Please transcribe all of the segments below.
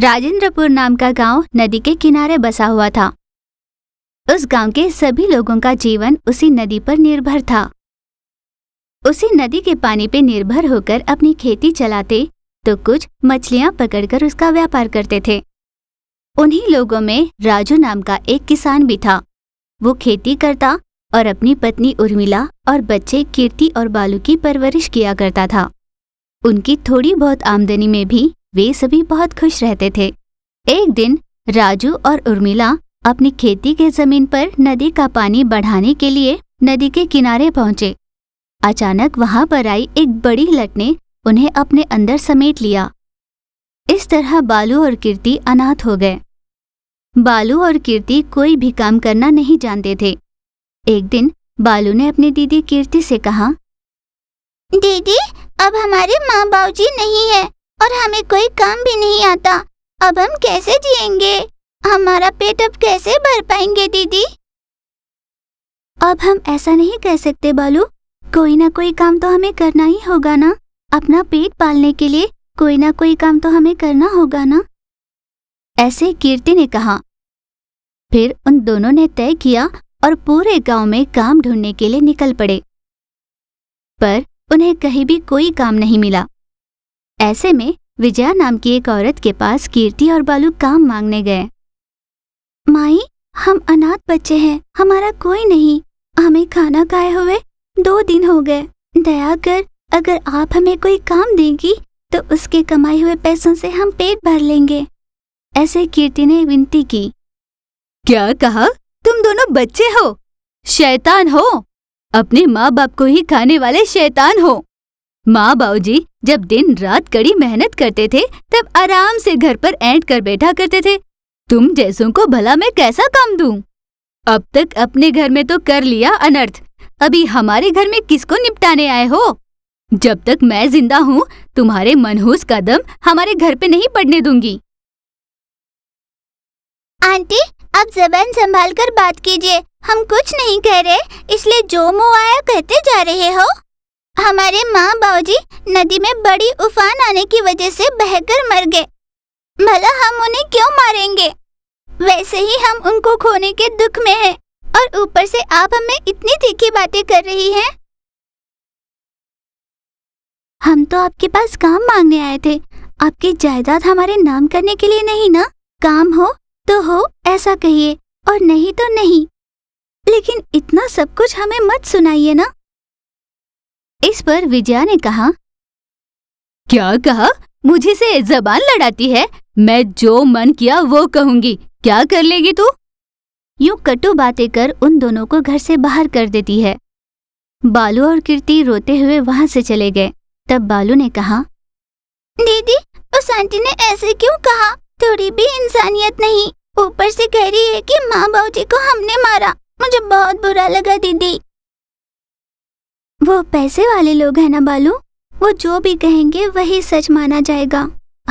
राजेंद्रपुर नाम का गांव नदी के किनारे बसा हुआ था उस गांव के सभी लोगों का जीवन उसी नदी पर निर्भर था उसी नदी के पानी पर निर्भर होकर अपनी खेती चलाते तो कुछ मछलियां पकड़कर उसका व्यापार करते थे उन्हीं लोगों में राजू नाम का एक किसान भी था वो खेती करता और अपनी पत्नी उर्मिला और बच्चे कीर्ति और बालू की परवरिश किया करता था उनकी थोड़ी बहुत आमदनी में भी वे सभी बहुत खुश रहते थे एक दिन राजू और उर्मिला अपनी खेती के जमीन पर नदी का पानी बढ़ाने के लिए नदी के किनारे पहुंचे अचानक वहां पर आई एक बड़ी लट ने उन्हें अपने अंदर समेट लिया इस तरह बालू और कीर्ति अनाथ हो गए बालू और कीर्ति कोई भी काम करना नहीं जानते थे एक दिन बालू ने अपनी दीदी कीर्ति से कहा दीदी अब हमारे माँ बाबूजी नहीं है और हमें कोई काम भी नहीं आता अब हम कैसे जिएंगे हमारा पेट अब कैसे भर पाएंगे दीदी अब हम ऐसा नहीं कह सकते बालू कोई ना कोई काम तो हमें करना ही होगा ना अपना पेट पालने के लिए कोई ना कोई काम तो हमें करना होगा ना ऐसे कीर्ति ने कहा फिर उन दोनों ने तय किया और पूरे गांव में काम ढूंढने के लिए निकल पड़े पर उन्हें कहीं भी कोई काम नहीं मिला ऐसे में विजया नाम की एक औरत के पास कीर्ति और बालू काम मांगने गए माई हम अनाथ बच्चे हैं हमारा कोई नहीं हमें खाना खाए हुए दो दिन हो गए दया कर अगर आप हमें कोई काम देंगी तो उसके कमाए हुए पैसों से हम पेट भर लेंगे ऐसे कीर्ति ने विनती की क्या कहा तुम दोनों बच्चे हो शैतान हो अपने माँ बाप को ही खाने वाले शैतान हो माँ बाबूजी जब दिन रात कड़ी मेहनत करते थे तब आराम से घर पर ऐंठ कर बैठा करते थे तुम जैसों को भला मैं कैसा काम दूं? अब तक अपने घर में तो कर लिया अनर्थ अभी हमारे घर में किसको निपटाने आए हो जब तक मैं जिंदा हूँ तुम्हारे मनहूस कदम हमारे घर पे नहीं पड़ने दूंगी आंटी अब जबान संभाल कर बात कीजिए हम कुछ नहीं कह रहे इसलिए जो मुँह आया कहते जा रहे हो हमारे माँ बाबूजी नदी में बड़ी उफान आने की वजह से बहकर मर गए भला हम उन्हें क्यों मारेंगे वैसे ही हम उनको खोने के दुख में हैं और ऊपर से आप हमें इतनी तीखी बातें कर रही हैं हम तो आपके पास काम मांगने आए थे आपकी जायदाद हमारे नाम करने के लिए नहीं ना काम हो तो हो ऐसा कहिए और नहीं तो नहीं लेकिन इतना सब कुछ हमें मत सुनाइए ना इस पर विजया ने कहा क्या कहा मुझे से जबान लड़ाती है मैं जो मन किया वो कहूंगी क्या कर लेगी तू यू कटु बातें कर उन दोनों को घर से बाहर कर देती है बालू और कीर्ति रोते हुए वहां से चले गए तब बालू ने कहा दीदी उस आंटी ने ऐसे क्यों कहा थोड़ी भी इंसानियत नहीं ऊपर से कह रही है कि माँ बाबूजी को हमने मारा मुझे बहुत बुरा लगा दीदी वो पैसे वाले लोग हैं ना बालू वो जो भी कहेंगे वही सच माना जाएगा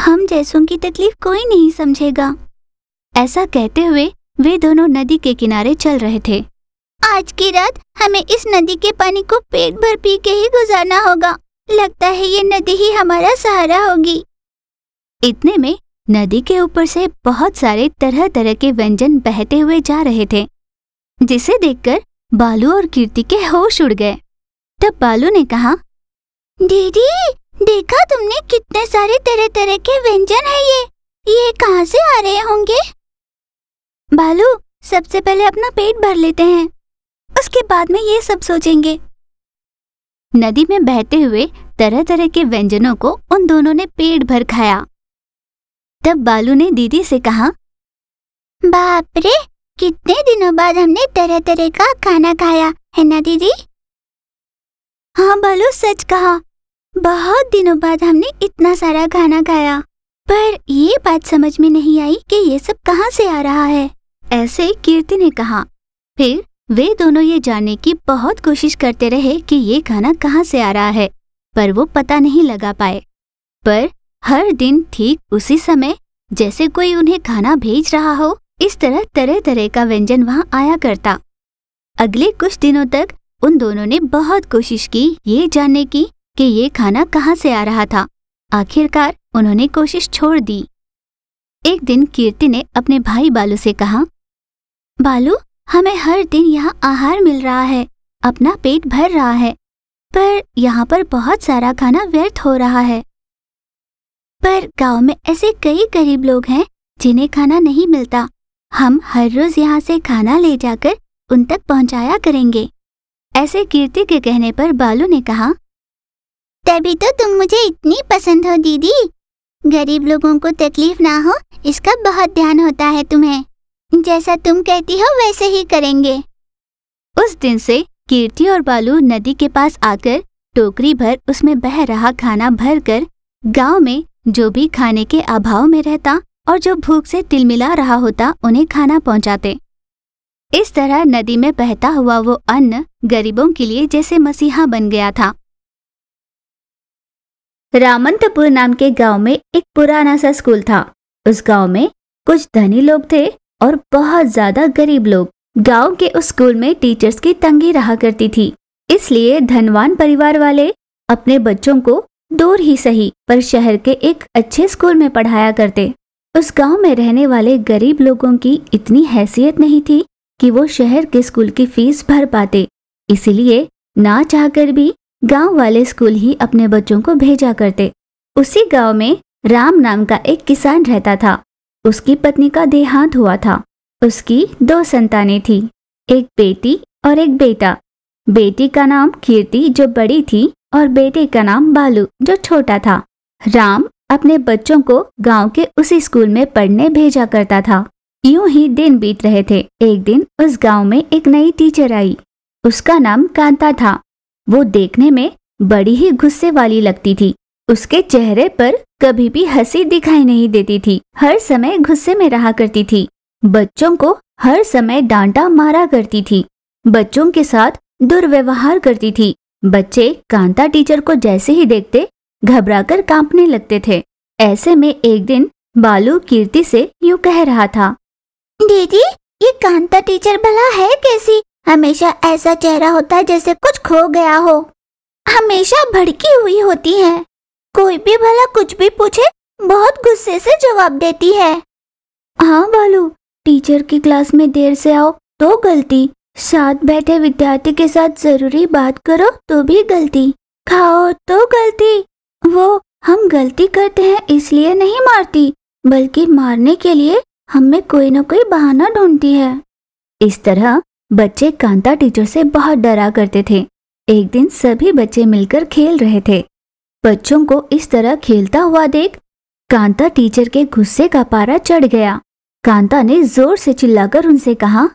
हम जैसों की तकलीफ कोई नहीं समझेगा ऐसा कहते हुए वे दोनों नदी के किनारे चल रहे थे आज की रात हमें इस नदी के पानी को पेट भर पी के ही गुजारना होगा लगता है ये नदी ही हमारा सहारा होगी इतने में नदी के ऊपर से बहुत सारे तरह तरह के व्यंजन बहते हुए जा रहे थे जिसे देखकर बालू और कीर्ति के होश उड़ गए तब बालू ने कहा दीदी देखा तुमने कितने सारे तरह तरह के व्यंजन है ये ये कहाँ से आ रहे होंगे बालू सबसे पहले अपना पेट भर लेते हैं उसके बाद में ये सब सोचेंगे नदी में बहते हुए तरह तरह के व्यंजनों को उन दोनों ने पेट भर खाया तब बालू ने दीदी से कहा बाप रे कितने दिनों बाद हमने तरह तरह का खाना खाया है ना दीदी हाँ बालू सच कहा बहुत दिनों बाद हमने इतना सारा गाना गाया पर ये बात समझ में नहीं आई कि ये सब कहाँ से आ रहा है ऐसे कीर्ति ने कहा फिर वे दोनों ये जानने की बहुत कोशिश करते रहे कि ये गाना कहाँ से आ रहा है पर वो पता नहीं लगा पाए पर हर दिन ठीक उसी समय जैसे कोई उन्हें खाना भेज रहा हो इस तरह तरह तरह का व्यंजन वहाँ आया करता अगले कुछ दिनों तक उन दोनों ने बहुत कोशिश की ये जानने की कि ये खाना कहाँ से आ रहा था आखिरकार उन्होंने कोशिश छोड़ दी एक दिन कीर्ति ने अपने भाई बालू से कहा बालू हमें हर दिन यहाँ आहार मिल रहा है अपना पेट भर रहा है पर यहाँ पर बहुत सारा खाना व्यर्थ हो रहा है पर गांव में ऐसे कई गरीब लोग हैं जिन्हें खाना नहीं मिलता हम हर रोज यहाँ से खाना ले जाकर उन तक पहुँचाया करेंगे ऐसे कीर्ति के कहने पर बालू ने कहा तभी तो तुम मुझे इतनी पसंद हो दीदी गरीब लोगों को तकलीफ ना हो इसका बहुत ध्यान होता है तुम्हें जैसा तुम कहती हो वैसे ही करेंगे उस दिन से कीर्ति और बालू नदी के पास आकर टोकरी भर उसमें बह रहा खाना भर कर गाँव में जो भी खाने के अभाव में रहता और जो भूख से तिलमिला रहा होता उन्हें खाना पहुँचाते इस तरह नदी में बहता हुआ वो अन्न गरीबों के लिए जैसे मसीहा बन गया था रामंतपुर नाम के गांव में एक पुराना सा स्कूल था उस गांव में कुछ धनी लोग थे और बहुत ज्यादा गरीब लोग गांव के उस स्कूल में टीचर्स की तंगी रहा करती थी इसलिए धनवान परिवार वाले अपने बच्चों को दूर ही सही पर शहर के एक अच्छे स्कूल में पढ़ाया करते उस गांव में रहने वाले गरीब लोगों की इतनी हैसियत नहीं थी कि वो शहर के स्कूल की फीस भर पाते इसलिए ना चाहकर भी गांव वाले स्कूल ही अपने बच्चों को भेजा करते उसी गांव में राम नाम का एक किसान रहता था उसकी पत्नी का देहांत हुआ था उसकी दो संतानें थी एक बेटी और एक बेटा बेटी का नाम कीर्ति जो बड़ी थी और बेटे का नाम बालू जो छोटा था राम अपने बच्चों को गांव के उसी स्कूल में पढ़ने भेजा करता था यूं ही दिन बीत रहे थे एक दिन उस गांव में एक नई टीचर आई उसका नाम कांता था वो देखने में बड़ी ही गुस्से वाली लगती थी उसके चेहरे पर कभी भी हंसी दिखाई नहीं देती थी हर समय गुस्से में रहा करती थी बच्चों को हर समय डांटा मारा करती थी बच्चों के साथ दुर्व्यवहार करती थी बच्चे कांता टीचर को जैसे ही देखते घबराकर कांपने लगते थे ऐसे में एक दिन बालू कीर्ति से यूं कह रहा था दीदी ये कांता टीचर भला है कैसी हमेशा ऐसा चेहरा होता है जैसे कुछ खो गया हो हमेशा भड़की हुई होती है कोई भी भला कुछ भी पूछे बहुत गुस्से से जवाब देती है हाँ बालू टीचर की क्लास में देर से आओ तो गलती साथ बैठे विद्यार्थी के साथ जरूरी बात करो तो भी गलती खाओ तो गलती वो हम गलती करते हैं इसलिए नहीं मारती बल्कि मारने के लिए हम में कोई ना कोई बहाना ढूंढती है इस तरह बच्चे कांता टीचर से बहुत डरा करते थे एक दिन सभी बच्चे मिलकर खेल रहे थे बच्चों को इस तरह खेलता हुआ देख कांता टीचर के गुस्से का पारा चढ़ गया कांता ने जोर से चिल्लाकर उनसे कहा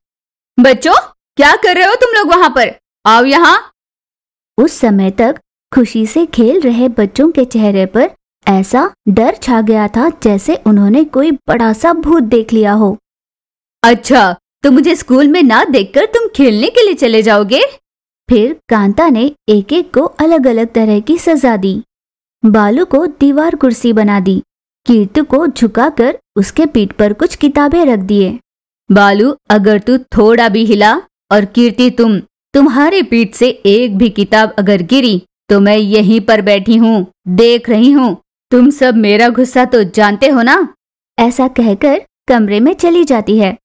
बच्चों क्या कर रहे हो तुम लोग वहाँ पर आओ यहाँ उस समय तक खुशी से खेल रहे बच्चों के चेहरे पर ऐसा डर छा गया था जैसे उन्होंने कोई बड़ा सा भूत देख लिया हो अच्छा तो मुझे स्कूल में ना देखकर तुम खेलने के लिए चले जाओगे फिर कांता ने एक एक को अलग अलग तरह की सजा दी बालू को दीवार कुर्सी बना दी कीर्तु को झुकाकर उसके पीठ पर कुछ किताबें रख दिए बालू अगर तू थोड़ा भी हिला और कीर्ति तुम तुम्हारे पीठ से एक भी किताब अगर गिरी तो मैं यहीं पर बैठी हूँ देख रही हूँ तुम सब मेरा गुस्सा तो जानते हो ना ऐसा कहकर कमरे में चली जाती है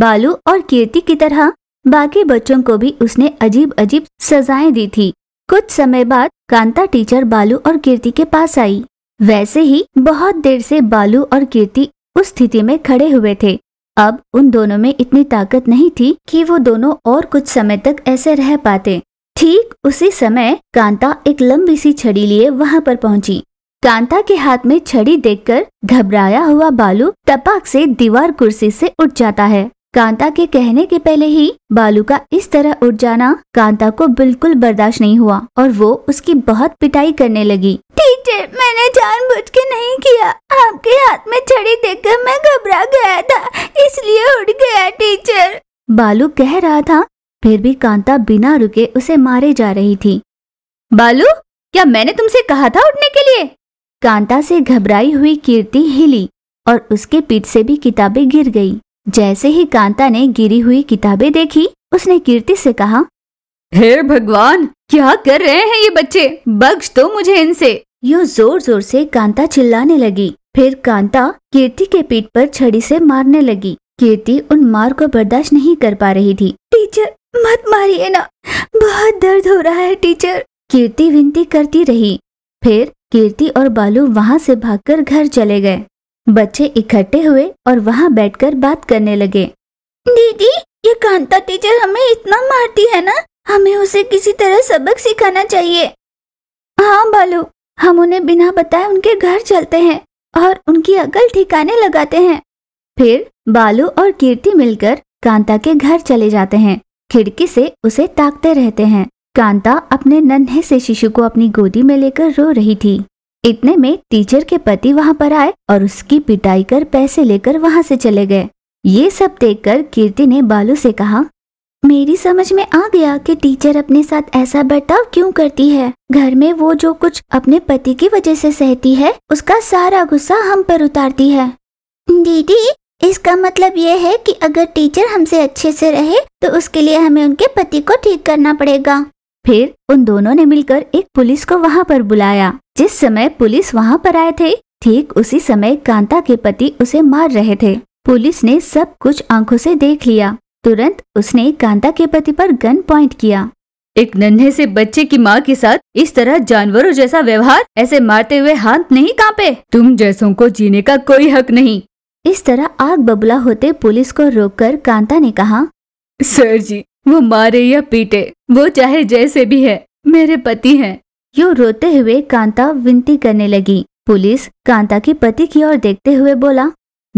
बालू और कीर्ति की तरह बाकी बच्चों को भी उसने अजीब अजीब सजाएं दी थी कुछ समय बाद कांता टीचर बालू और कीर्ति के पास आई वैसे ही बहुत देर से बालू और कीर्ति उस स्थिति में खड़े हुए थे अब उन दोनों में इतनी ताकत नहीं थी कि वो दोनों और कुछ समय तक ऐसे रह पाते ठीक उसी समय कांता एक लंबी सी छड़ी लिए वहाँ पर पहुँची कांता के हाथ में छड़ी देखकर घबराया हुआ बालू टपाक से दीवार कुर्सी से उठ जाता है कांता के कहने के पहले ही बालू का इस तरह उठ जाना कांता को बिल्कुल बर्दाश्त नहीं हुआ और वो उसकी बहुत पिटाई करने लगी टीचर मैंने जान के नहीं किया आपके हाथ में छड़ी देखकर मैं घबरा गया था इसलिए उठ गया टीचर बालू कह रहा था फिर भी कांता बिना रुके उसे मारे जा रही थी बालू क्या मैंने तुमसे कहा था उठने के लिए कांता से घबराई हुई कीर्ति हिली और उसके पीठ से भी किताबें गिर गई जैसे ही कांता ने गिरी हुई किताबें देखी उसने कीर्ति से कहा हे भगवान क्या कर रहे हैं ये बच्चे बख्श तो मुझे इनसे यो जोर जोर से कांता चिल्लाने लगी फिर कांता कीर्ति के पीठ पर छड़ी से मारने लगी कीर्ति उन मार को बर्दाश्त नहीं कर पा रही थी टीचर मत मारिए ना बहुत दर्द हो रहा है टीचर कीर्ति विनती करती रही फिर कीर्ति और बालू वहां से भागकर घर चले गए बच्चे इकट्ठे हुए और वहां बैठकर बात करने लगे दीदी ये कांता टीचर हमें इतना मारती है ना हमें उसे किसी तरह सबक सिखाना चाहिए हाँ बालू हम उन्हें बिना बताए उनके घर चलते हैं और उनकी अकल ठिकाने लगाते हैं फिर बालू और कीर्ति मिलकर कांता के घर चले जाते हैं खिड़की से उसे ताकते रहते हैं कांता अपने नन्हे से शिशु को अपनी गोदी में लेकर रो रही थी इतने में टीचर के पति वहां पर आए और उसकी पिटाई कर पैसे लेकर वहां से चले गए ये सब देखकर कीर्ति ने बालू से कहा मेरी समझ में आ गया कि टीचर अपने साथ ऐसा बर्ताव क्यों करती है घर में वो जो कुछ अपने पति की वजह से सहती है उसका सारा गुस्सा हम पर उतारती है दीदी इसका मतलब ये है कि अगर टीचर हमसे अच्छे से रहे तो उसके लिए हमें उनके पति को ठीक करना पड़ेगा फिर उन दोनों ने मिलकर एक पुलिस को वहाँ पर बुलाया जिस समय पुलिस वहाँ पर आए थे ठीक उसी समय कांता के पति उसे मार रहे थे पुलिस ने सब कुछ आंखों से देख लिया तुरंत उसने कांता के पति पर गन पॉइंट किया एक नन्हे से बच्चे की माँ के साथ इस तरह जानवरों जैसा व्यवहार ऐसे मारते हुए हाथ नहीं कांपे तुम जैसों को जीने का कोई हक नहीं इस तरह आग बबला होते पुलिस को रोककर कांता ने कहा सर जी वो मारे या पीटे वो चाहे जैसे भी है मेरे पति हैं यो रोते हुए कांता विनती करने लगी पुलिस कांता के पति की ओर देखते हुए बोला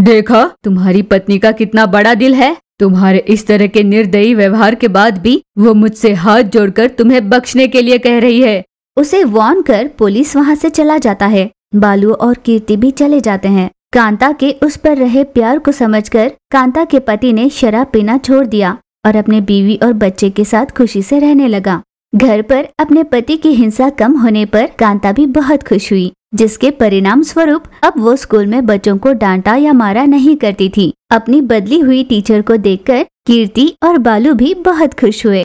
देखा तुम्हारी पत्नी का कितना बड़ा दिल है तुम्हारे इस तरह के निर्दयी व्यवहार के बाद भी वो मुझसे हाथ जोड़कर तुम्हें बख्शने के लिए कह रही है उसे वार्न कर पुलिस वहाँ से चला जाता है बालू और कीर्ति भी चले जाते हैं कांता के उस पर रहे प्यार को समझकर कांता के पति ने शराब पीना छोड़ दिया और अपने बीवी और बच्चे के साथ खुशी से रहने लगा घर पर अपने पति की हिंसा कम होने पर कांता भी बहुत खुश हुई जिसके परिणाम स्वरूप अब वो स्कूल में बच्चों को डांटा या मारा नहीं करती थी अपनी बदली हुई टीचर को देखकर कीर्ति और बालू भी बहुत खुश हुए